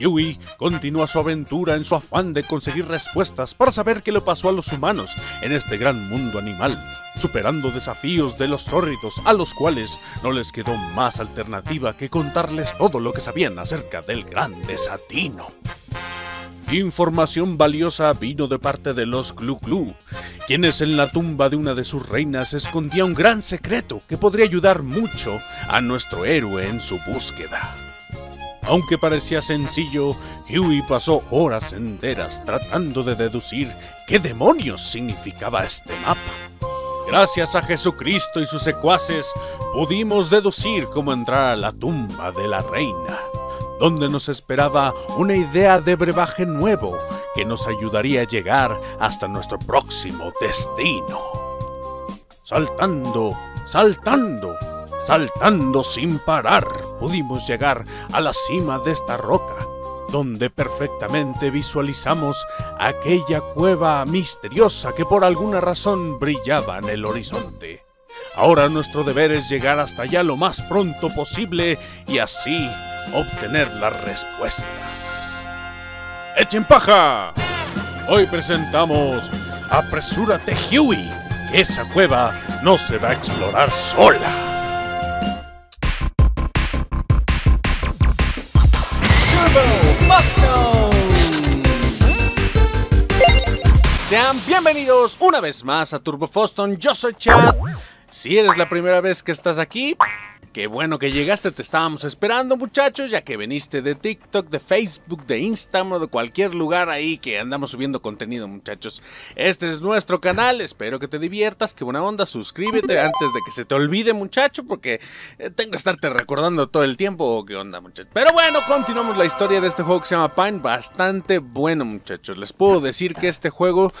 Yui continúa su aventura en su afán de conseguir respuestas para saber qué le pasó a los humanos en este gran mundo animal, superando desafíos de los zorritos a los cuales no les quedó más alternativa que contarles todo lo que sabían acerca del gran desatino. Información valiosa vino de parte de los Glu Glu, quienes en la tumba de una de sus reinas escondía un gran secreto que podría ayudar mucho a nuestro héroe en su búsqueda. Aunque parecía sencillo, Huey pasó horas enteras tratando de deducir qué demonios significaba este mapa. Gracias a Jesucristo y sus secuaces, pudimos deducir cómo entrar a la tumba de la reina, donde nos esperaba una idea de brebaje nuevo que nos ayudaría a llegar hasta nuestro próximo destino. Saltando, saltando, Saltando sin parar, pudimos llegar a la cima de esta roca, donde perfectamente visualizamos aquella cueva misteriosa que por alguna razón brillaba en el horizonte. Ahora nuestro deber es llegar hasta allá lo más pronto posible y así obtener las respuestas. ¡Echen paja! Hoy presentamos Apresúrate Huey. Esa cueva no se va a explorar sola. Sean bienvenidos una vez más a TurboFoston, yo soy Chad. Si eres la primera vez que estás aquí, Qué bueno que llegaste, te estábamos esperando muchachos, ya que viniste de TikTok, de Facebook, de Instagram o de cualquier lugar ahí que andamos subiendo contenido muchachos. Este es nuestro canal, espero que te diviertas, que buena onda, suscríbete antes de que se te olvide muchacho, porque eh, tengo que estarte recordando todo el tiempo qué onda muchachos. Pero bueno, continuamos la historia de este juego que se llama Pine, bastante bueno muchachos. Les puedo decir que este juego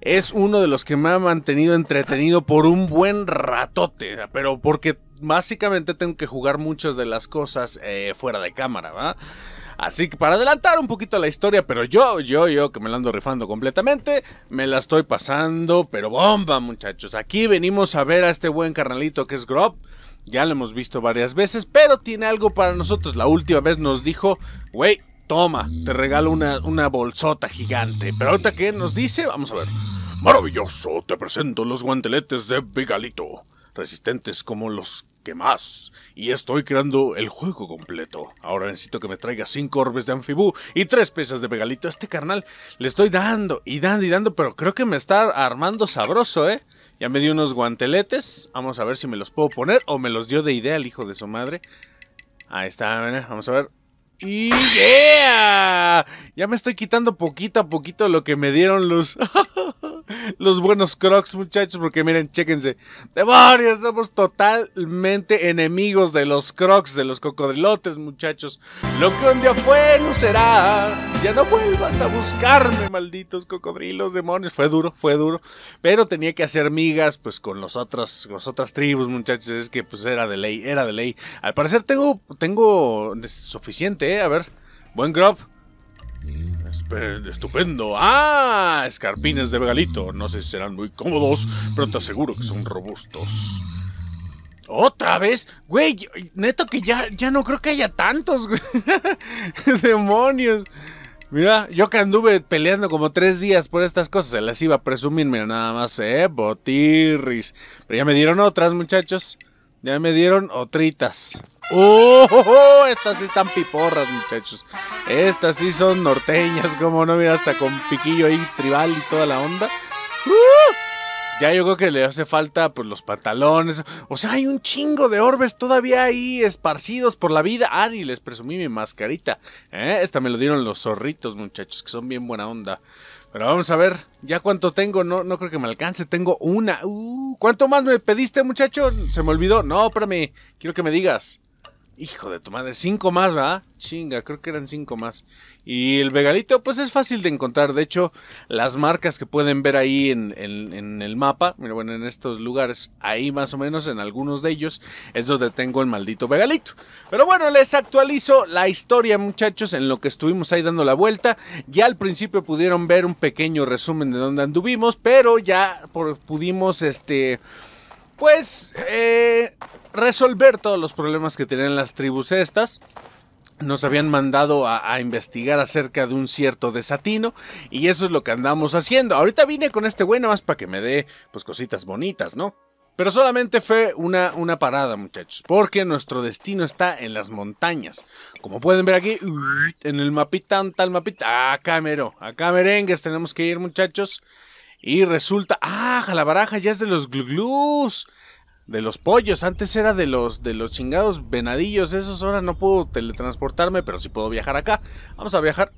es uno de los que me ha mantenido entretenido por un buen ratote, pero porque básicamente tengo que jugar muchas de las cosas eh, fuera de cámara, ¿va? Así que para adelantar un poquito la historia, pero yo, yo, yo que me la ando rifando completamente, me la estoy pasando, pero bomba muchachos. Aquí venimos a ver a este buen carnalito que es Grob. Ya lo hemos visto varias veces, pero tiene algo para nosotros. La última vez nos dijo, wey, toma, te regalo una, una bolsota gigante. Pero ahorita que nos dice, vamos a ver. Maravilloso, te presento los guanteletes de Bigalito resistentes como los ¿Qué más? Y estoy creando el juego completo. Ahora necesito que me traiga cinco orbes de anfibú y tres piezas de pegalito. Este carnal le estoy dando y dando y dando, pero creo que me está armando sabroso, ¿eh? Ya me dio unos guanteletes. Vamos a ver si me los puedo poner o me los dio de idea el hijo de su madre. Ahí está, vamos a ver. ¡Yeah! Ya me estoy quitando poquito a poquito lo que me dieron los... los buenos crocs, muchachos, porque miren, chéquense. Demonios, somos totalmente enemigos de los crocs, de los cocodrilotes, muchachos. Lo que un día fue, no será. Ya no vuelvas a buscarme, malditos cocodrilos, demonios. Fue duro, fue duro. Pero tenía que hacer migas, pues, con los otros, las otras tribus, muchachos. Es que, pues, era de ley, era de ley. Al parecer tengo, tengo suficiente, ¿eh? A ver, buen grub. Estupendo. Ah, escarpines de regalito. No sé si serán muy cómodos, pero te aseguro que son robustos. ¿Otra vez? Güey, neto que ya, ya no creo que haya tantos, Demonios. Mira, yo que anduve peleando como tres días por estas cosas, se las iba a presumir, pero nada más, eh, botirris. Pero ya me dieron otras, muchachos. Ya me dieron otritas. Oh, oh, estas sí están piporras, muchachos. Estas sí son norteñas, como no, mira, hasta con piquillo ahí tribal y toda la onda. Uh, ya yo creo que le hace falta pues los pantalones. O sea, hay un chingo de orbes todavía ahí esparcidos por la vida. Ah, y les presumí mi mascarita. ¿eh? Esta me lo dieron los zorritos, muchachos, que son bien buena onda. Pero vamos a ver, ya cuánto tengo, no, no creo que me alcance, tengo una. Uh, ¿Cuánto más me pediste, muchacho? Se me olvidó. No, espérame, quiero que me digas. Hijo de tu madre, cinco más, ¿verdad? Chinga, creo que eran cinco más. Y el vegalito, pues es fácil de encontrar. De hecho, las marcas que pueden ver ahí en, el mapa, mira, bueno, en estos lugares, ahí más o menos, en algunos de ellos, es donde tengo el maldito vegalito. Pero bueno, les actualizo la historia, muchachos, en lo que estuvimos ahí dando la vuelta. Ya al principio pudieron ver un pequeño resumen de dónde anduvimos, pero ya pudimos, este pues eh, resolver todos los problemas que tenían las tribus estas. Nos habían mandado a, investigar acerca de un cierto desatino y eso es lo que andamos haciendo. Ahorita vine con este güey más para que me dé pues cositas bonitas, ¿no? Pero solamente fue una, una parada, muchachos, porque nuestro destino está en las montañas. Como pueden ver aquí, en el mapita, tal mapita, acá mero, acá merengues tenemos que ir, muchachos. Y resulta, ah, la baraja ya es de los gluglus, de los pollos. Antes era de los de los chingados venadillos, esos ahora no puedo teletransportarme, pero sí puedo viajar acá. Vamos a viajar.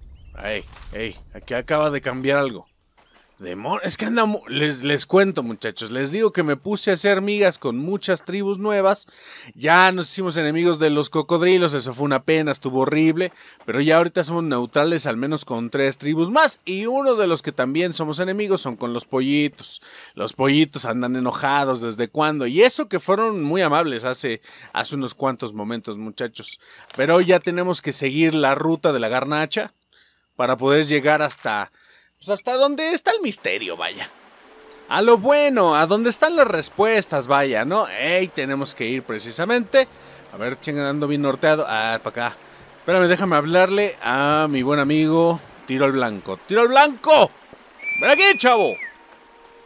Ey, ey, aquí acaba de cambiar algo es que anda, les, les cuento muchachos, les digo que me puse a hacer migas con muchas tribus nuevas, ya nos hicimos enemigos de los cocodrilos, eso fue una pena, estuvo horrible, pero ya ahorita somos neutrales al menos con tres tribus más y uno de los que también somos enemigos son con los pollitos, los pollitos andan enojados desde cuando y eso que fueron muy amables hace, hace unos cuantos momentos muchachos, pero ya tenemos que seguir la ruta de la garnacha para poder llegar hasta pues, hasta dónde está el misterio, vaya. A lo bueno, a dónde están las respuestas, vaya, ¿no? Ey, tenemos que ir precisamente. A ver, chingando bien norteado. Ah, para acá. Espérame, déjame hablarle a mi buen amigo Tiro al Blanco. ¡Tiro al Blanco! ¡Ven aquí, chavo!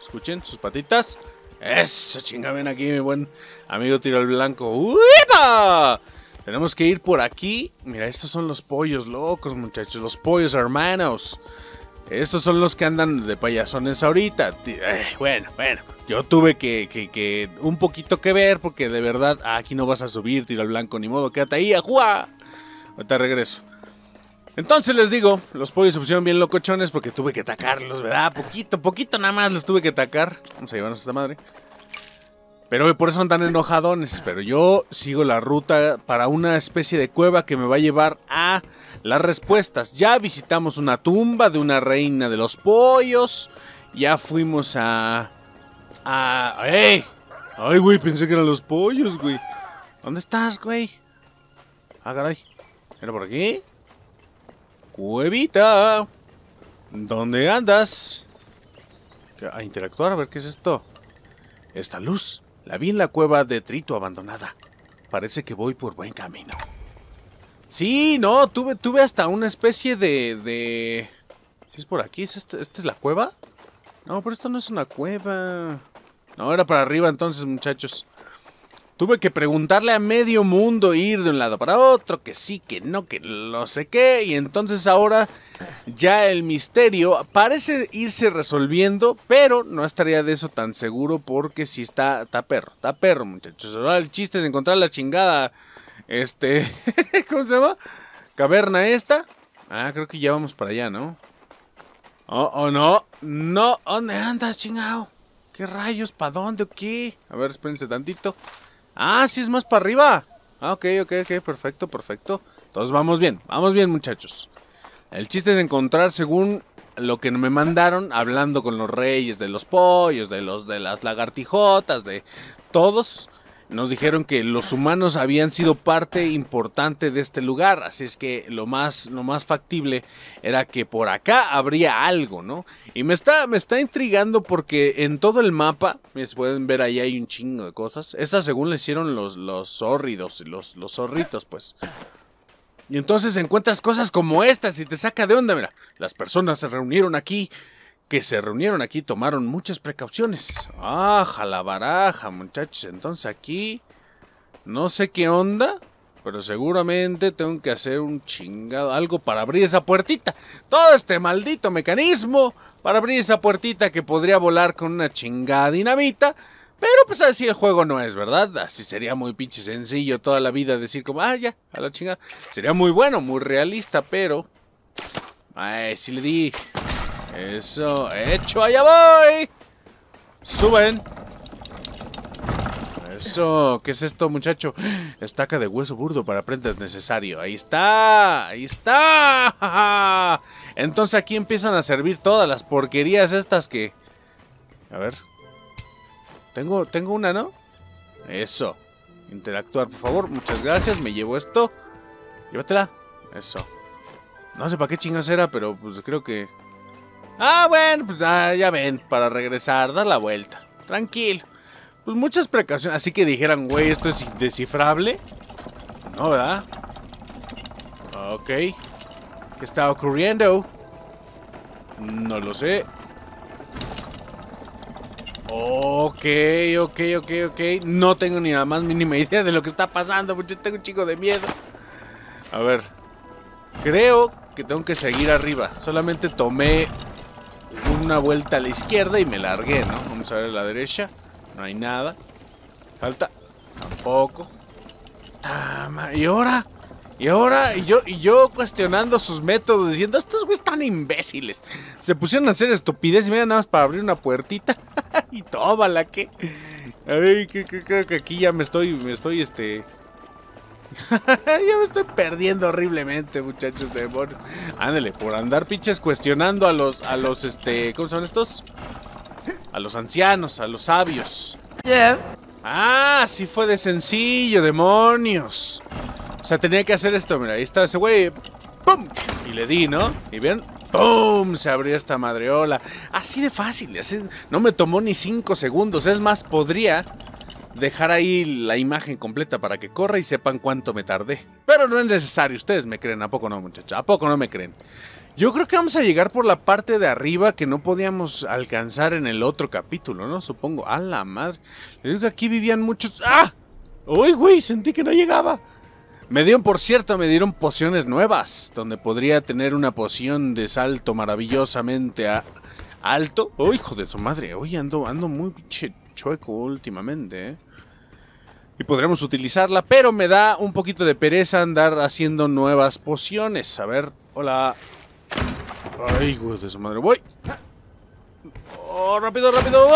Escuchen sus patitas. Eso, chinga, ven aquí, mi buen amigo Tiro al Blanco. ¡Uepa! Tenemos que ir por aquí. Mira, estos son los pollos locos, muchachos. Los pollos hermanos. Estos son los que andan de payasones ahorita. Eh, bueno, bueno. Yo tuve que, que, que, un poquito que ver porque de verdad ah, aquí no vas a subir, tiro al blanco, ni modo, quédate ahí, ajua. Ahorita regreso. Entonces les digo, los pollos se pusieron bien locochones porque tuve que atacarlos, ¿verdad? Poquito, poquito nada más los tuve que atacar. Vamos a llevarnos a esta madre. Pero por eso andan enojadones. Pero yo sigo la ruta para una especie de cueva que me va a llevar a las respuestas. Ya visitamos una tumba de una reina de los pollos. Ya fuimos a. a. ¡Ey! Ay, güey, pensé que eran los pollos, güey. ¿Dónde estás, güey? Ah, caray. ¿Era por aquí? Cuevita. ¿Dónde andas? A interactuar, a ver qué es esto. Esta luz. La vi en la cueva de Trito abandonada. Parece que voy por buen camino. Sí, no, tuve, tuve hasta una especie de... de... ¿Es por aquí? Este, ¿Esta es la cueva? No, pero esto no es una cueva. No, era para arriba entonces, muchachos. Tuve que preguntarle a medio mundo, ir de un lado para otro, que sí, que no, que no sé qué. Y entonces ahora ya el misterio parece irse resolviendo, pero no estaría de eso tan seguro porque sí está, está perro, está perro, muchachos. Ahora el chiste es encontrar la chingada, este, ¿cómo se llama? Caverna esta. Ah, creo que ya vamos para allá, ¿no? Oh, oh, no, no, ¿dónde andas, chingado? ¿Qué rayos? ¿Para dónde o qué? A ver, espérense tantito. Ah, sí es más para arriba. Ah, ok, ok, ok, perfecto, perfecto. Entonces vamos bien, vamos bien muchachos. El chiste es encontrar según lo que me mandaron, hablando con los reyes de los pollos, de los de las lagartijotas, de todos nos dijeron que los humanos habían sido parte importante de este lugar, así es que lo más, lo más factible era que por acá habría algo, ¿no? Y me está, me está intrigando porque en todo el mapa, pueden ver ahí hay un chingo de cosas. Estas según le hicieron los, los zorridos, los, los zorritos, pues. Y entonces encuentras cosas como estas y te saca de onda, mira. Las personas se reunieron aquí que se reunieron aquí tomaron muchas precauciones. Ah, baraja, muchachos. Entonces aquí no sé qué onda, pero seguramente tengo que hacer un chingado algo para abrir esa puertita. Todo este maldito mecanismo para abrir esa puertita que podría volar con una chingada dinamita. Pero pues así el juego no es, ¿verdad? Así sería muy pinche sencillo toda la vida decir como, ah, ya, a la chingada. Sería muy bueno, muy realista, pero... Ay, si le di eso, hecho, allá voy. Suben. Eso, ¿qué es esto, muchacho? Estaca de hueso burdo para prendas necesario. Ahí está, ahí está. Entonces aquí empiezan a servir todas las porquerías estas que... A ver. Tengo, tengo una, ¿no? Eso. Interactuar, por favor. Muchas gracias. Me llevo esto. Llévatela. Eso. No sé para qué chingas era, pero pues creo que... Ah, bueno, pues ah, ya ven, para regresar, dar la vuelta. Tranquilo. Pues muchas precauciones. Así que dijeran, güey, esto es indescifrable. No, ¿verdad? Ok. ¿Qué está ocurriendo? No lo sé. Ok, ok, ok, ok. No tengo ni la más mínima idea de lo que está pasando. Yo tengo un chico de miedo. A ver. Creo que tengo que seguir arriba. Solamente tomé una vuelta a la izquierda y me largué, ¿no? Vamos a ver a la derecha. No hay nada. Falta. Tampoco. Tama. ¿Y ahora? Y ahora, y yo, y yo cuestionando sus métodos, diciendo, estos güeyes están imbéciles. Se pusieron a hacer estupidez y me nada más para abrir una puertita. y tóbala! que. A ver, creo que aquí ya me estoy, me estoy, este, ya me estoy perdiendo horriblemente, muchachos de demonios. Ándale, por andar pinches cuestionando a los, a los, este, ¿cómo son estos? A los ancianos, a los sabios. Yeah. Ah, sí fue de sencillo, demonios. O sea, tenía que hacer esto, mira, ahí está ese güey. ¡Pum! Y le di, ¿no? Y bien, ¡Pum! Se abrió esta madreola. Así de fácil, no me tomó ni cinco segundos. Es más, podría dejar ahí la imagen completa para que corra y sepan cuánto me tardé. Pero no es necesario, ustedes me creen, ¿a poco no, muchachos? ¿A poco no me creen? Yo creo que vamos a llegar por la parte de arriba que no podíamos alcanzar en el otro capítulo, ¿no? Supongo. ¡A la madre! Les digo que aquí vivían muchos... ¡Ah! ¡Uy, güey! Sentí que no llegaba. Me dieron, por cierto, me dieron pociones nuevas, donde podría tener una poción de salto maravillosamente a... alto. ¡Oh, hijo de su madre! Hoy ando, ando muy chueco últimamente, ¿eh? y podremos utilizarla, pero me da un poquito de pereza andar haciendo nuevas pociones. A ver, hola. Ay, güey, de su madre, voy. Oh, rápido, rápido,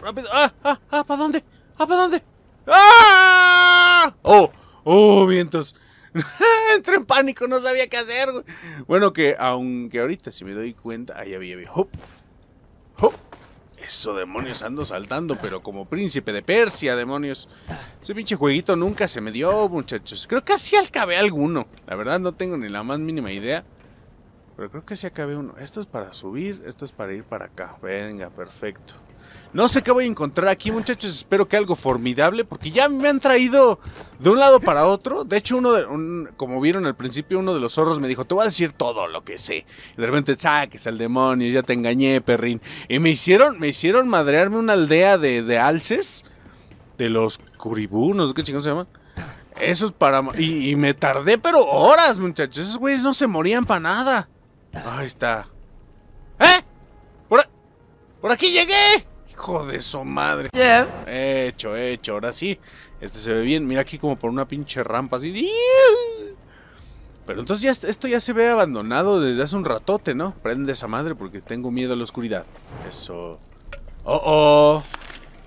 rápido. Ah, ah, ah, ¿para dónde? Ah, ¿para dónde? ¡Ah! Oh, oh, vientos. Entré en pánico, no sabía qué hacer. Bueno, que aunque ahorita si me doy cuenta, ahí había, hop, hop. Eso, demonios, ando saltando, pero como príncipe de Persia, demonios. Ese pinche jueguito nunca se me dio, muchachos. Creo que así acabé alguno. La verdad no tengo ni la más mínima idea. Pero creo que sí acabé uno. Esto es para subir, esto es para ir para acá. Venga, perfecto. No sé qué voy a encontrar aquí, muchachos. Espero que algo formidable, porque ya me han traído de un lado para otro. De hecho, uno de, como vieron al principio, uno de los zorros me dijo: Te voy a decir todo lo que sé. Y de repente, saques al demonio, ya te engañé, perrín. Y me hicieron, me hicieron madrearme una aldea de, alces, de los curibunos, ¿qué chingados se llaman? es para. Y, me tardé, pero horas, muchachos. Esos güeyes no se morían para nada. Ahí está. ¿Eh? por aquí llegué! Hijo de su madre. Hecho, hecho, ahora sí. Este se ve bien. Mira aquí como por una pinche rampa así. Pero entonces esto ya se ve abandonado desde hace un ratote, ¿no? Prende esa madre porque tengo miedo a la oscuridad. Eso. ¡Oh, oh!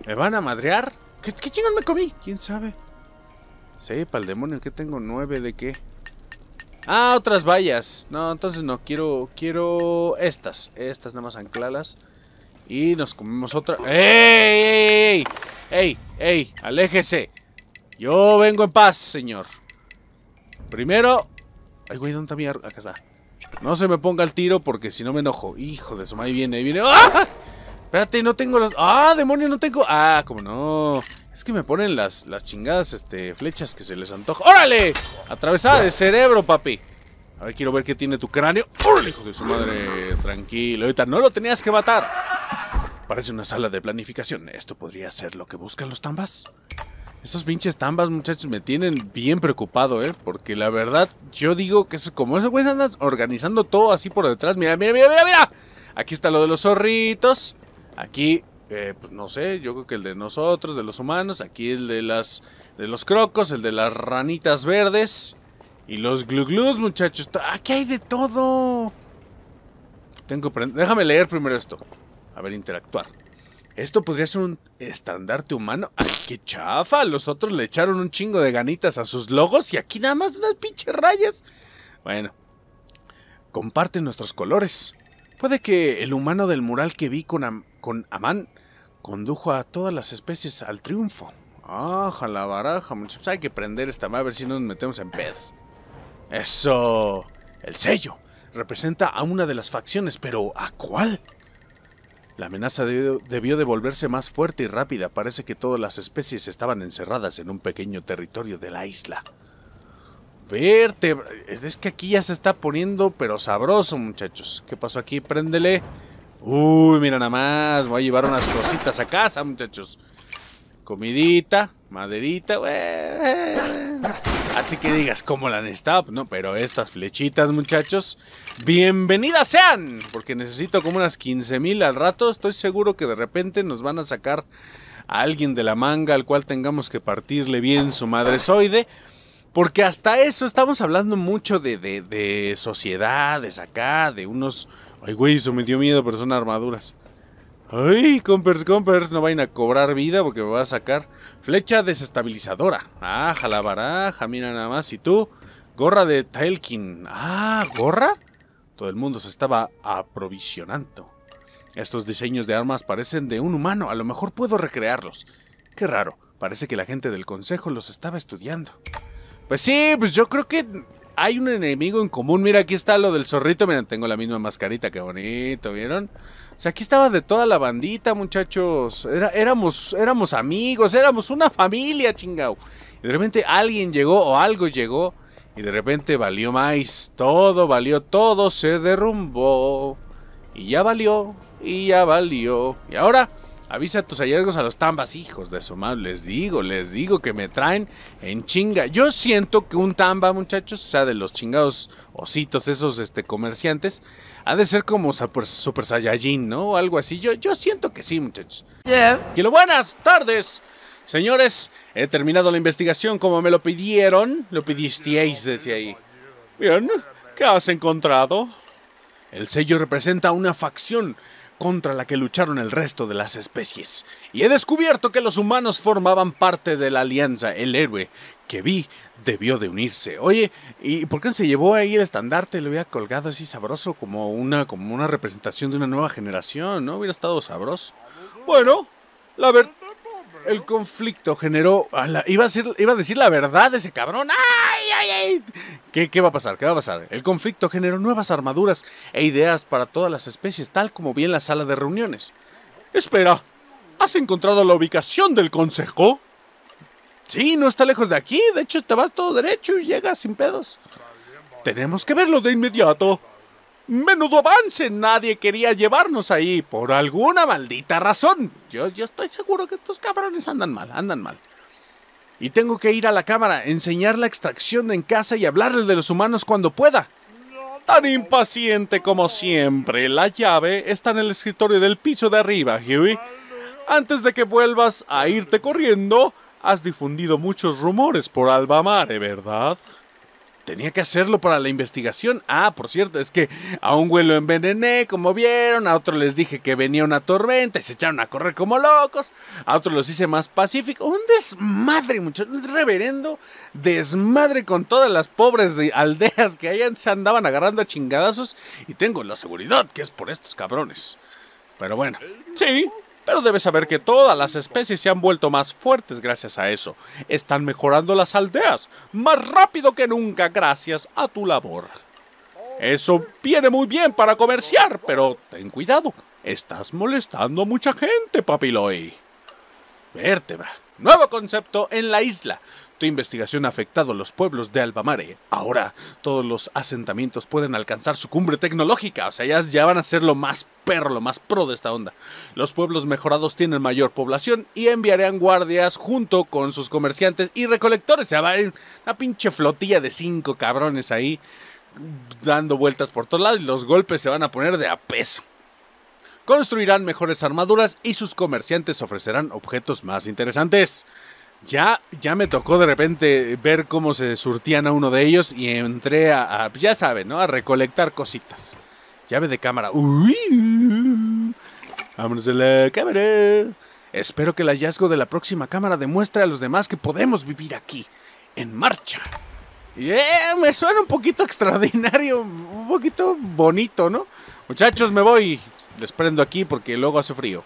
¿Me van a madrear? ¿Qué, qué chingón me comí? ¿Quién sabe? Sí, para el demonio, que tengo? ¿Nueve de qué? Ah, otras vallas. No, entonces no, quiero, quiero estas. Estas nada más anclalas. Y nos comemos otra... ¡Ey, ¡Ey! ¡Ey! ¡Ey! ¡Ey! ¡Aléjese! Yo vengo en paz, señor. Primero... Ay, güey, ¿dónde está mi arma? Acá está. No se me ponga el tiro porque si no me enojo. Hijo de su madre, ahí viene, ahí viene. ¡Ah! Espérate, no tengo las... ¡Ah, demonio, no tengo! ¡Ah, como no! Es que me ponen las, las chingadas este, flechas que se les antoja. ¡Órale! Atravesada de cerebro, papi. A ver, quiero ver qué tiene tu cráneo. ¡Órale, hijo de su madre! Tranquilo, ahorita no lo tenías que matar. Parece una sala de planificación. ¿Esto podría ser lo que buscan los tambas? Esos pinches tambas, muchachos, me tienen bien preocupado, ¿eh? Porque la verdad, yo digo que es como esos güeyes andan organizando todo así por detrás. Mira, mira, mira, mira, mira. Aquí está lo de los zorritos. Aquí, eh, pues no sé, yo creo que el de nosotros, de los humanos. Aquí el de las, de los crocos, el de las ranitas verdes. Y los gluglus, muchachos. Aquí hay de todo. Tengo Déjame leer primero esto. A ver, interactuar. Esto podría ser un estandarte humano. ¡Ay, qué chafa! Los otros le echaron un chingo de ganitas a sus logos y aquí nada más unas pinches rayas. Bueno, comparten nuestros colores. Puede que el humano del mural que vi con, con Amán condujo a todas las especies al triunfo. Ajá, la baraja, pues Hay que prender esta madre a ver si nos metemos en pedos. Eso. El sello. Representa a una de las facciones, pero ¿a cuál? La amenaza debió, devolverse más fuerte y rápida. Parece que todas las especies estaban encerradas en un pequeño territorio de la isla. Verte, Es que aquí ya se está poniendo, pero sabroso, muchachos. ¿Qué pasó aquí? Préndele. Uy, mira nada más. Voy a llevar unas cositas a casa, muchachos. Comidita, maderita. Así que digas, ¿cómo la estado? No, pero estas flechitas, muchachos, bienvenidas sean. Porque necesito como unas 15.000 al rato. Estoy seguro que de repente nos van a sacar a alguien de la manga al cual tengamos que partirle bien su madrezoide. Porque hasta eso estamos hablando mucho de, de, de sociedades acá, de unos... Ay, güey, eso me dio miedo, pero son armaduras. ¡Ay, compers, compers! No vayan a cobrar vida porque me va a sacar flecha desestabilizadora. Ah, jalabaraja, mira nada más. ¿Y tú? Gorra de Tailkin. Ah, ¿gorra? Todo el mundo se estaba aprovisionando. Estos diseños de armas parecen de un humano. A lo mejor puedo recrearlos. Qué raro. Parece que la gente del consejo los estaba estudiando. Pues sí, pues yo creo que hay un enemigo en común. Mira, aquí está lo del zorrito. Miren, tengo la misma mascarita, qué bonito, ¿vieron? O sea, aquí estaba de toda la bandita, muchachos. éramos, éramos amigos, éramos una familia, chingao. Y de repente alguien llegó o algo llegó. Y de repente valió más. Todo valió, todo se derrumbó. Y ya valió, y ya valió. Y ahora Avisa tus hallazgos a los tambas, hijos de su madre. Les digo, les digo que me traen en chinga. Yo siento que un tamba, muchachos, o sea, de los chingados ositos, esos este, comerciantes, ha de ser como Super, super Saiyajin, ¿no? O algo así. Yo, yo siento que sí, muchachos. Yeah. buenas tardes. Señores, he terminado la investigación como me lo pidieron. Lo pidisteis, decía ahí. Bien, ¿qué has encontrado? El sello representa una facción contra la que lucharon el resto de las especies. Y he descubierto que los humanos formaban parte de la alianza. El héroe que vi debió de unirse. Oye, ¿y por qué se llevó ahí el estandarte? Lo había colgado así sabroso como una, como una representación de una nueva generación, ¿no? Hubiera estado sabroso. Bueno, la verdad el conflicto generó. iba, a decir, iba a decir la verdad ese cabrón. ¡Ay, ay, ay! ¿Qué, ¿Qué va a pasar? ¿Qué va a pasar? El conflicto generó nuevas armaduras e ideas para todas las especies, tal como vi en la sala de reuniones. Espera, ¿has encontrado la ubicación del consejo? Sí, no está lejos de aquí. De hecho, te vas todo derecho y llegas sin pedos. Tenemos que verlo de inmediato. Menudo avance, nadie quería llevarnos ahí, por alguna maldita razón. Yo, yo estoy seguro que estos cabrones andan mal, andan mal. Y tengo que ir a la cámara, enseñar la extracción en casa y hablarle de los humanos cuando pueda. Tan impaciente como siempre, la llave está en el escritorio del piso de arriba, Huey. Antes de que vuelvas a irte corriendo, has difundido muchos rumores por Albamare, ¿verdad? Tenía que hacerlo para la investigación. Ah, por cierto, es que a un güey lo envenené, como vieron, a otro les dije que venía una tormenta y se echaron a correr como locos, a otro los hice más pacífico Un desmadre, muchachos, un reverendo desmadre con todas las pobres aldeas que allá se andaban agarrando a chingadazos y tengo la seguridad que es por estos cabrones. Pero bueno, sí, pero debes saber que todas las especies se han vuelto más fuertes gracias a eso. Están mejorando las aldeas, más rápido que nunca gracias a tu labor. Eso viene muy bien para comerciar, pero ten cuidado. Estás molestando a mucha gente, papiloy. Vértebra. Nuevo concepto en la isla investigación ha afectado a los pueblos de Albamare. Ahora todos los asentamientos pueden alcanzar su cumbre tecnológica, o sea, ya, van a ser lo más perro, lo más pro de esta onda. Los pueblos mejorados tienen mayor población y enviarán guardias junto con sus comerciantes y recolectores. O sea, va una pinche flotilla de cinco cabrones ahí dando vueltas por todos lados y los golpes se van a poner de a peso construirán mejores armaduras y sus comerciantes ofrecerán objetos más interesantes. Ya, ya me tocó de repente ver cómo se surtían a uno de ellos y entré a, ya saben, ¿no? A recolectar cositas. Llave de cámara. Uy, vámonos la cámara. Espero que el hallazgo de la próxima cámara demuestre a los demás que podemos vivir aquí, en marcha. Yeah, me suena un poquito extraordinario, un poquito bonito, ¿no? Muchachos, me voy. Les prendo aquí porque luego hace frío.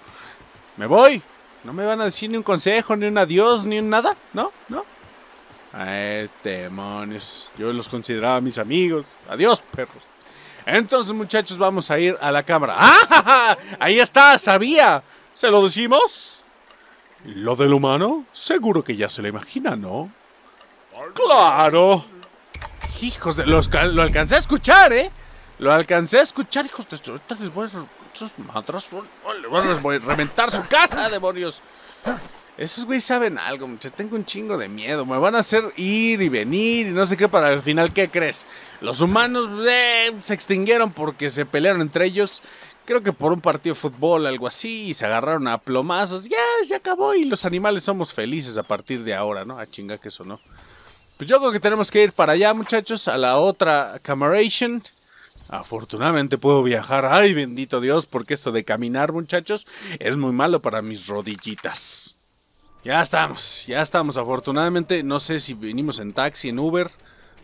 Me voy. No me van a decir ni un consejo, ni un adiós, ni un nada, ¿no? ¿No? Ay, ah, demonios. Yo los consideraba mis amigos. Adiós, perros. Entonces, muchachos, vamos a ir a la cámara. ¡Ah! Ahí está, sabía. ¿Se lo decimos? Lo del humano, seguro que ya se lo imagina, ¿no? ¡Claro! Hijos de... Los, lo alcancé a escuchar, ¿eh? Lo alcancé a escuchar, hijos de... Ahorita otros van Le a reventar su casa, ah, demonios. Esos güeyes saben algo, muchachos Tengo un chingo de miedo. Me van a hacer ir y venir y no sé qué para el final. ¿Qué crees? Los humanos eh, se extinguieron porque se pelearon entre ellos. Creo que por un partido de fútbol, algo así, y se agarraron a plomazos. Ya se acabó y los animales somos felices a partir de ahora, ¿no? A ah, chinga que eso no. Pues yo creo que tenemos que ir para allá, muchachos, a la otra Camaration. Afortunadamente puedo viajar. Ay, bendito Dios, porque esto de caminar, muchachos, es muy malo para mis rodillitas. Ya estamos, ya estamos. Afortunadamente, no sé si vinimos en taxi, en Uber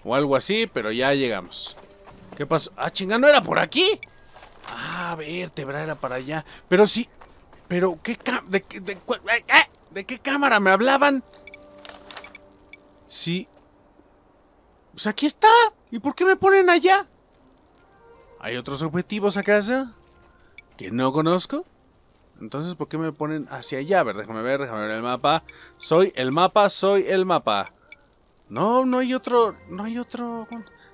o algo así, pero ya llegamos. ¿Qué pasó? Ah, chinga, ¿no era por aquí? Ah, a era para allá. Pero sí, pero ¿qué eh, eh, de, qué cámara me hablaban? Sí. sea, pues aquí está. ¿Y por qué me ponen allá? ¿Hay otros objetivos casa ¿Que no conozco? Entonces, ¿por qué me ponen hacia allá? A ver, déjame ver, déjame ver el mapa. Soy el mapa, soy el mapa. No, no hay otro... No hay otro...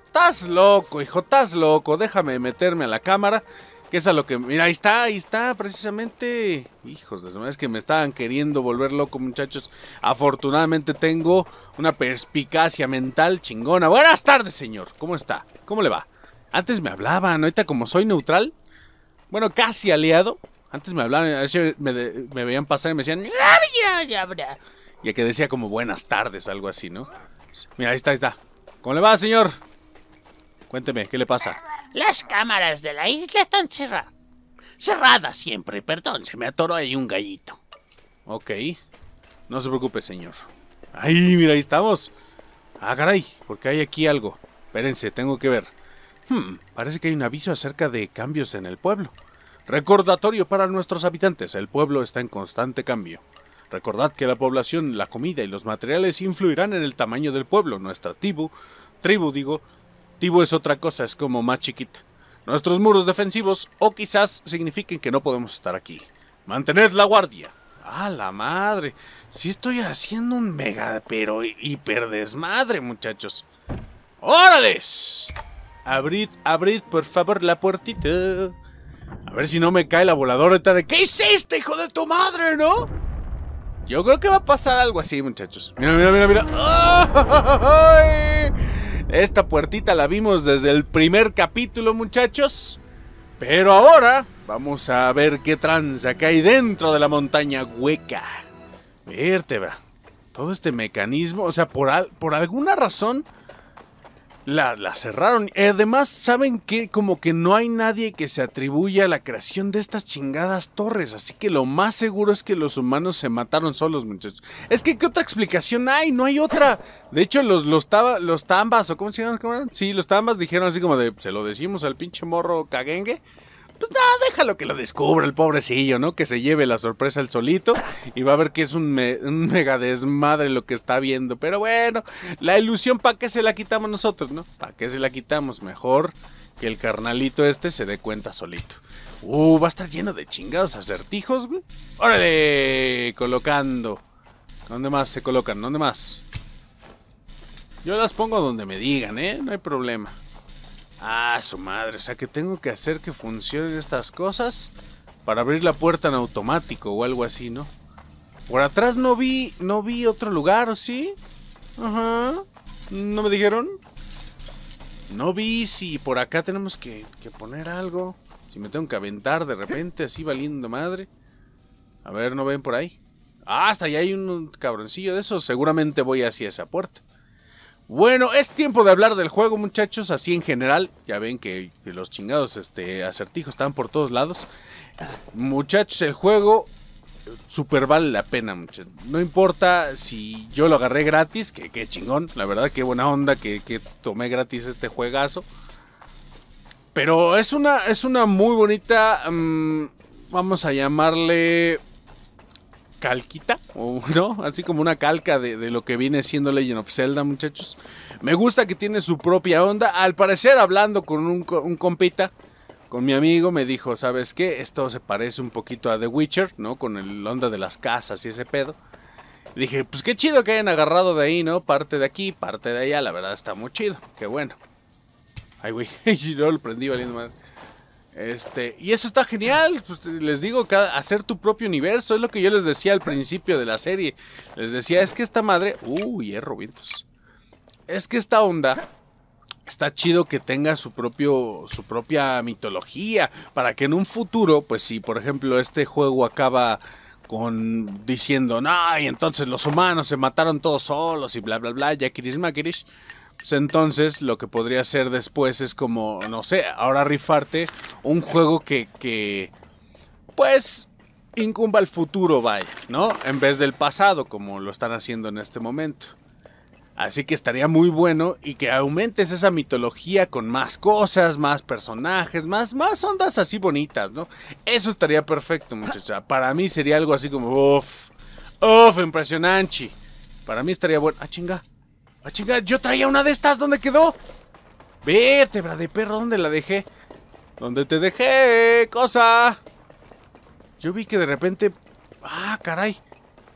¡Estás loco, hijo! ¡Estás loco! Déjame meterme a la cámara. Que es a lo que... Mira, ahí está, ahí está, precisamente. Hijos de semana, es que me estaban queriendo volver loco, muchachos. Afortunadamente tengo una perspicacia mental chingona. Buenas tardes, señor. ¿Cómo está? ¿Cómo le va? Antes me hablaban, ahorita como soy neutral, bueno, casi aliado, antes me hablaban, a me, veían pasar y me decían, ya que decía como buenas tardes, algo así, ¿no? Pues, mira, ahí está, ahí está. ¿Cómo le va, señor? Cuénteme, ¿qué le pasa? Las cámaras de la isla están cerradas. Cerradas siempre, perdón, se me atoró ahí un gallito. Ok. No se preocupe, señor. Ahí, mira, ahí estamos. Ah, caray, porque hay aquí algo. Espérense, tengo que ver. Hmm, parece que hay un aviso acerca de cambios en el pueblo. Recordatorio para nuestros habitantes, el pueblo está en constante cambio. Recordad que la población, la comida y los materiales influirán en el tamaño del pueblo. Nuestra tribu, tribu digo, tribu es otra cosa, es como más chiquita. Nuestros muros defensivos o quizás signifiquen que no podemos estar aquí. Mantened la guardia. ¡Ah, la madre! Si estoy haciendo un mega pero hiper desmadre, muchachos. ¡Órales! Abrid, abrid, por favor, la puertita. A ver si no me cae la voladora de... ¿Qué hiciste, hijo de tu madre, no? Yo creo que va a pasar algo así, muchachos. Mira, mira, mira, mira. Esta puertita la vimos desde el primer capítulo, muchachos. Pero ahora vamos a ver qué tranza que hay dentro de la montaña hueca. Vértebra. Todo este mecanismo, o sea, por, por alguna razón la, la, cerraron. Además, ¿saben que Como que no hay nadie que se atribuya a la creación de estas chingadas torres. Así que lo más seguro es que los humanos se mataron solos, muchachos. Es que, ¿qué otra explicación hay? No hay otra. De hecho, los, los, los tambas, ¿o cómo se llaman? Sí, los tambas dijeron así como de, se lo decimos al pinche morro caguengue pues nada, déjalo que lo descubra el pobrecillo, ¿no? Que se lleve la sorpresa el solito y va a ver que es un, mega desmadre lo que está viendo. Pero bueno, la ilusión, ¿para qué se la quitamos nosotros, no? ¿Para qué se la quitamos? Mejor que el carnalito este se dé cuenta solito. Uh, va a estar lleno de chingados acertijos, güey. ¡Órale! Colocando. ¿Dónde más se colocan? ¿Dónde más? Yo las pongo donde me digan, ¿eh? No hay problema. Ah, su madre, o sea que tengo que hacer que funcionen estas cosas para abrir la puerta en automático o algo así, ¿no? Por atrás no vi, no vi otro lugar, ¿o sí? Ajá. ¿No me dijeron? No vi si por acá tenemos que, que poner algo. Si me tengo que aventar de repente, así valiendo madre. A ver, ¿no ven por ahí? Ah, hasta ahí hay un cabroncillo de esos. Seguramente voy hacia esa puerta. Bueno, es tiempo de hablar del juego, muchachos, así en general. Ya ven que, los chingados este, acertijos están por todos lados. Muchachos, el juego super vale la pena, muchachos. No importa si yo lo agarré gratis, que, chingón, la verdad, qué buena onda que, que, tomé gratis este juegazo. Pero es una, es una muy bonita, mm, vamos a llamarle calquita, o no, así como una calca de, lo que viene siendo Legend of Zelda, muchachos. Me gusta que tiene su propia onda. Al parecer, hablando con un, compita, con mi amigo, me dijo, ¿sabes qué? Esto se parece un poquito a The Witcher, ¿no? Con el onda de las casas y ese pedo. Dije, pues qué chido que hayan agarrado de ahí, ¿no? Parte de aquí, parte de allá, la verdad está muy chido, qué bueno. Ay, güey, yo lo prendí valiendo madre. Este, y eso está genial, pues, les digo, hacer tu propio universo, es lo que yo les decía al principio de la serie. Les decía, es que esta madre, uy, uh, hierro, vientos. Es que esta onda está chido que tenga su propio su propia mitología para que en un futuro, pues si por ejemplo este juego acaba con diciendo, y entonces los humanos se mataron todos solos y bla bla bla, ya Kirish Makirish." Pues, entonces lo que podría hacer después es como, no sé, ahora rifarte un juego que, que pues incumba el futuro, vaya, ¿no? En vez del pasado, como lo están haciendo en este momento. Así que estaría muy bueno y que aumentes esa mitología con más cosas, más personajes, más, más ondas así bonitas, ¿no? Eso estaría perfecto, muchacha. Para mí sería algo así como, uff, uff, impresionante. Para mí estaría bueno. Ah, chinga. A ¡Ah, chingada! yo traía una de estas, ¿dónde quedó? Vértebra de perro, ¿dónde la dejé? ¿Dónde te dejé, cosa? Yo vi que de repente... Ah, caray.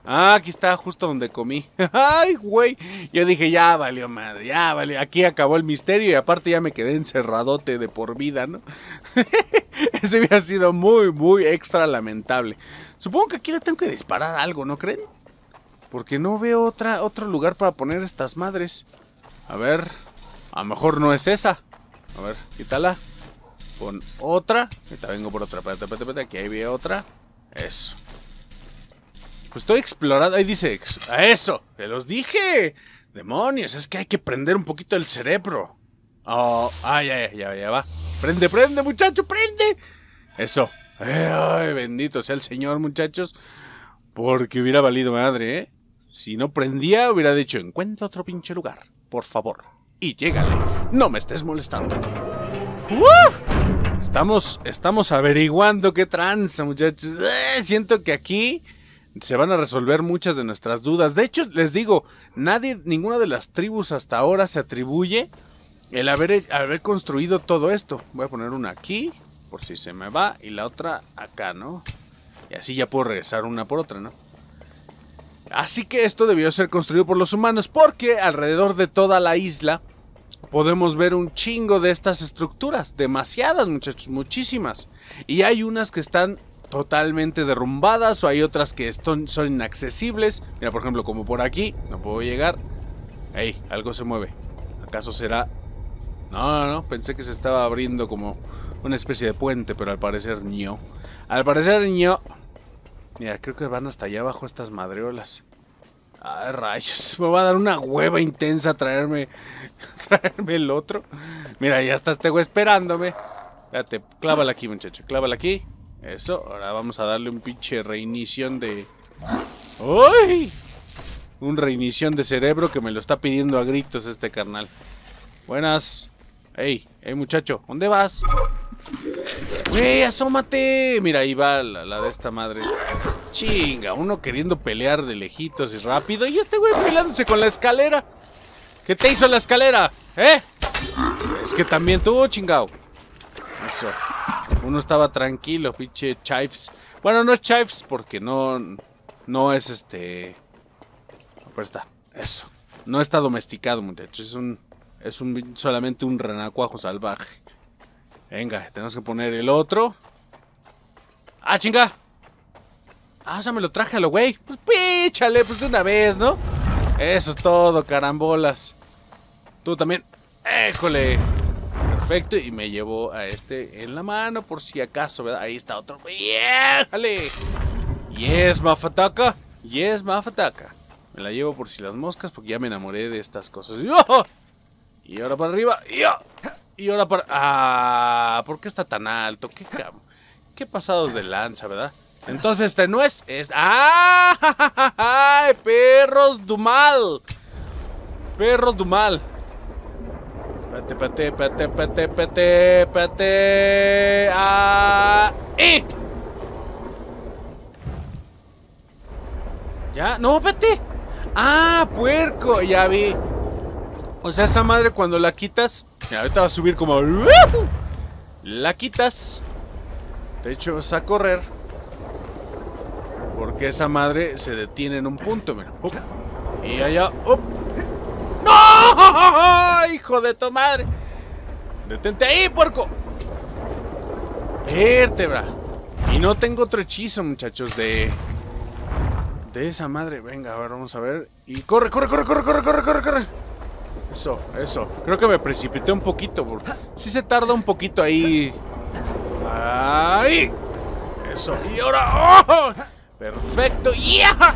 Ah, aquí está, justo donde comí. ¡Ay, güey! Yo dije, ya valió madre, ya valió. Aquí acabó el misterio y aparte ya me quedé encerradote de por vida, ¿no? Eso hubiera sido muy, muy extra lamentable. Supongo que aquí le tengo que disparar algo, ¿no creen? Porque no veo otra, otro lugar para poner estas madres. A ver, a lo mejor no es esa. A ver, quítala. Pon otra. Ahorita vengo por otra. Espérate, espérate, espérate. Aquí hay otra. Eso. Pues estoy explorando. Ahí dice... ¡A eso! ¡Te los dije! ¡Demonios! Es que hay que prender un poquito el cerebro. Oh, ah, ya, ya, ya, ya va. Prende, prende, muchacho, prende. Eso. Ay, bendito sea el Señor, muchachos. Porque hubiera valido madre, ¿eh? Si no prendía, hubiera dicho, encuentra otro pinche lugar, por favor. Y llégale, no me estés molestando. Estamos, estamos averiguando qué tranza, muchachos. Eh, siento que aquí se van a resolver muchas de nuestras dudas. De hecho, les digo, nadie, ninguna de las tribus hasta ahora se atribuye el haber, haber construido todo esto. Voy a poner una aquí, por si se me va, y la otra acá, ¿no? Y así ya puedo regresar una por otra, ¿no? Así que esto debió ser construido por los humanos porque alrededor de toda la isla podemos ver un chingo de estas estructuras. Demasiadas muchachos, muchísimas. Y hay unas que están totalmente derrumbadas o hay otras que son inaccesibles. Mira, por ejemplo, como por aquí, no puedo llegar. Ey, algo se mueve. ¿Acaso será...? No, no, no, pensé que se estaba abriendo como una especie de puente, pero al parecer no. Al parecer no. Mira, creo que van hasta allá abajo estas madreolas. Ay, rayos. Me va a dar una hueva intensa traerme, traerme el otro. Mira, ya está este güey esperándome. Espérate, clávala aquí, muchacho. Clávala aquí. Eso. Ahora vamos a darle un pinche reinición de... ¡Uy! Un reinición de cerebro que me lo está pidiendo a gritos este carnal. Buenas. Ey, ey muchacho, ¿dónde vas? ¡Güey, asómate! Mira, ahí va la, de esta madre. Chinga, uno queriendo pelear de lejitos y rápido. Y este güey peleándose con la escalera. ¿Qué te hizo la escalera? ¿Eh? Es que también tú, chingao. Eso. Uno estaba tranquilo, pinche Chives. Bueno, no es Chives porque no... No es este... Pues está. Eso. No está domesticado, muchachos. Es un... Es un, solamente un renacuajo salvaje. Venga, tenemos que poner el otro. ¡Ah, chinga! Ah, o me lo traje a lo güey. Pues píchale, pues de una vez, ¿no? Eso es todo, carambolas. Tú también. ¡Éjole! Perfecto, y me llevo a este en la mano por si acaso, ¿verdad? Ahí está otro. ¡Éjale! Yes, mafataka. Yes, mafataka. Me la llevo por si las moscas porque ya me enamoré de estas cosas. Y ahora para arriba. ¡Yo! Y ahora para... Ah, ¿por qué está tan alto? ¿Qué, qué pasados de lanza, ¿verdad? Entonces este no es... es ¡Ah! Ja, ja, ja, ¡Perros Dumal! ¡Perros Dumal! Pate, pate, pate, pate, pete pate. ¡Ah! ¿Ya? ¡No, pete ¡Ah, puerco! Ya vi. O sea, esa madre cuando la quitas ahorita va a subir como... La quitas. Te echas a correr. Porque esa madre se detiene en un punto, mira. Y allá... ¡No! ¡Hijo de tu madre! ¡Detente ahí, puerco! Vértebra. Y no tengo otro hechizo, muchachos, de... De esa madre. Venga, a ver, vamos a ver. Y corre, corre, corre, corre, corre, corre, corre, corre. Eso, eso. Creo que me precipité un poquito. si se tarda un poquito ahí. ¡Ahí! Eso. Y ahora... ¡Oh! ¡Perfecto! ya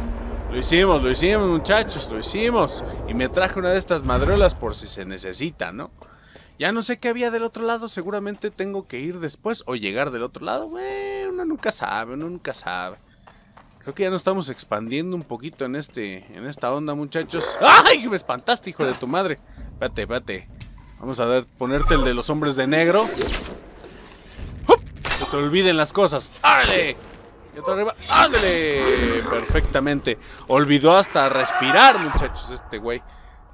Lo hicimos, lo hicimos, muchachos. Lo hicimos. Y me traje una de estas madrolas por si se necesita, ¿no? Ya no sé qué había del otro lado. Seguramente tengo que ir después o llegar del otro lado. uno nunca sabe, uno nunca sabe. Creo que ya nos estamos expandiendo un poquito en este en esta onda, muchachos. ¡Ay! Me espantaste, hijo de tu madre. Espérate, espérate. Vamos a ponerte el de los hombres de negro. ¡Hup! Que te olviden las cosas. ¡Ándale! Y otra arriba. ¡Ándale! Perfectamente. Olvidó hasta respirar, muchachos, este güey.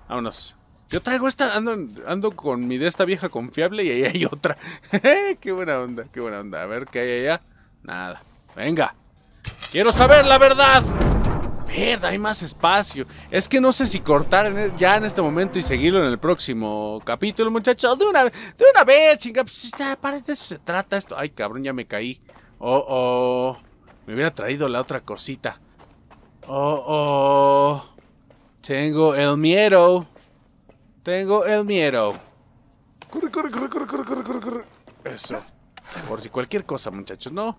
Vámonos. Yo traigo esta, ando, ando con mi de esta vieja confiable y ahí hay otra. ¡Eh! qué buena onda, qué buena onda. A ver qué hay allá. Nada. Venga, Quiero saber la verdad. Verda, hay más espacio. Es que no sé si cortar ya en este momento y seguirlo en el próximo capítulo, muchachos. De una, de una vez, chinga. Pues, para de se trata esto. Ay, cabrón, ya me caí. Oh, oh. Me hubiera traído la otra cosita. Oh, oh. Tengo el miedo. Tengo el miedo. Corre, corre, corre, corre, corre, corre, corre, Eso. Por si cualquier cosa, muchachos, ¿no?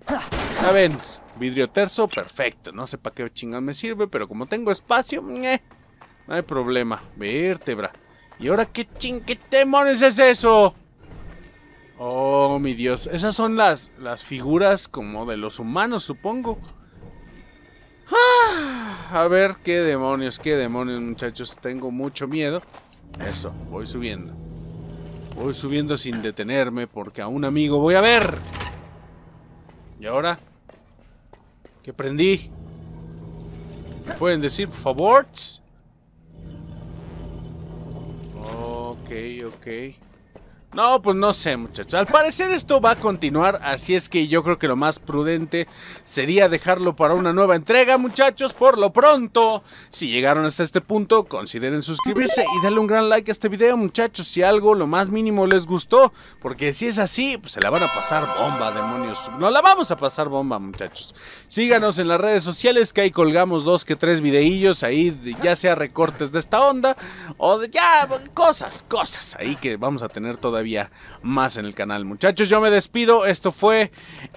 A ven. Vidrio terzo, perfecto. No sé para qué chingón me sirve, pero como tengo espacio, no hay problema. Vértebra. ¿Y ahora qué ching, qué demonios es eso? Oh, mi Dios. Esas son las, las figuras como de los humanos, supongo. Ah, a ver, qué demonios, qué demonios, muchachos. Tengo mucho miedo. Eso, voy subiendo. Voy subiendo sin detenerme porque a un amigo voy a ver. ¿Y ahora? que prendí. ¿Me pueden decir, por favor? Ok, ok. No, pues no sé, muchachos. Al parecer esto va a continuar, así es que yo creo que lo más prudente sería dejarlo para una nueva entrega, muchachos. Por lo pronto, si llegaron hasta este punto, consideren suscribirse y darle un gran like a este video, muchachos. Si algo, lo más mínimo les gustó, porque si es así, pues se la van a pasar bomba, demonios. No la vamos a pasar bomba, muchachos. Síganos en las redes sociales, que ahí colgamos dos que tres videillos, ahí ya sea recortes de esta onda o ya cosas, cosas ahí que vamos a tener todavía más en el canal. Muchachos, yo me despido. Esto fue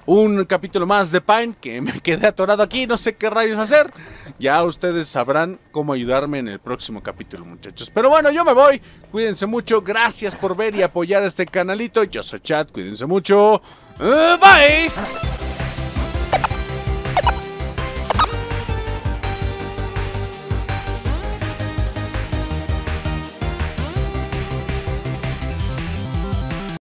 un capítulo más de Pine que me quedé atorado aquí. No sé qué rayos hacer. Ya ustedes sabrán cómo ayudarme en el próximo capítulo, muchachos. Pero bueno, yo me voy. Cuídense mucho. Gracias por ver y apoyar este canalito. Yo soy Chat. Cuídense mucho. Eh, bye.